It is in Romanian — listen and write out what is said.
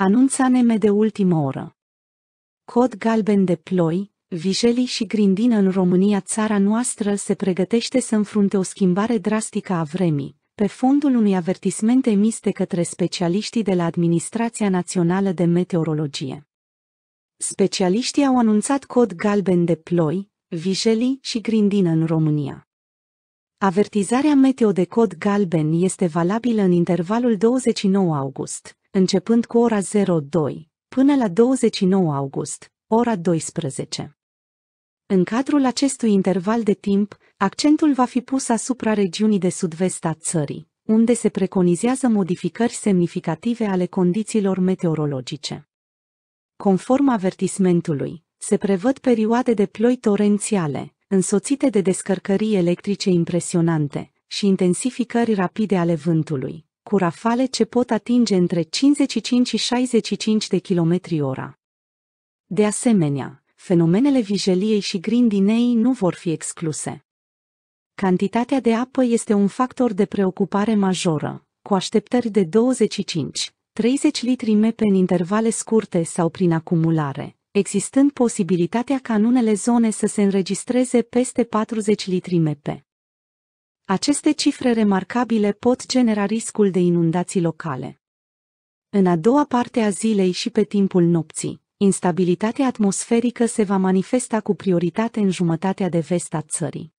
Anunța neme de ultimă oră. Cod galben de ploi, vijelii și grindină în România țara noastră se pregătește să înfrunte o schimbare drastică a vremii, pe fondul unui avertisment emis de către specialiștii de la Administrația Națională de Meteorologie. Specialiștii au anunțat cod galben de ploi, vijelii și grindină în România. Avertizarea meteo de cod galben este valabilă în intervalul 29 august începând cu ora 02, până la 29 august, ora 12. În cadrul acestui interval de timp, accentul va fi pus asupra regiunii de sud-vest a țării, unde se preconizează modificări semnificative ale condițiilor meteorologice. Conform avertismentului, se prevăd perioade de ploi torențiale, însoțite de descărcării electrice impresionante și intensificări rapide ale vântului, cu rafale ce pot atinge între 55 și 65 de km ora. De asemenea, fenomenele vijeliei și grindinei nu vor fi excluse. Cantitatea de apă este un factor de preocupare majoră, cu așteptări de 25, 30 litri mepe în intervale scurte sau prin acumulare, existând posibilitatea ca în unele zone să se înregistreze peste 40 litri mepe. Aceste cifre remarcabile pot genera riscul de inundații locale. În a doua parte a zilei și pe timpul nopții, instabilitatea atmosferică se va manifesta cu prioritate în jumătatea de vest a țării.